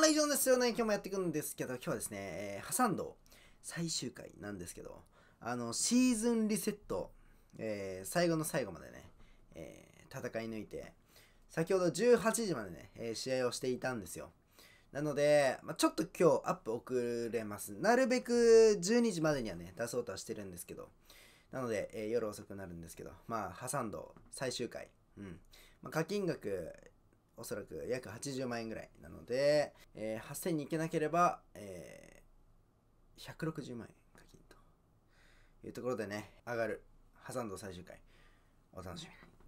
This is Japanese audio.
ラジオですよね。今日もやっていくんですけど、今日はですね、えー、ハサンド最終回なんですけど、あの、シーズンリセット、えー、最後の最後までね、えー、戦い抜いて、先ほど18時までね、え試合をしていたんですよ。なので、まあ、ちょっと今日アップ遅れます。なるべく12時までにはね、出そうとはしてるんですけど、なので、え夜遅くなるんですけど、まあ、ハサンド最終回、うん。まあ、課金額おそらく約80万円ぐらいなので、えー、8000に行けなければ、えー、160万円課金というところでね、上がる、ハサンド最終回、お楽しみに。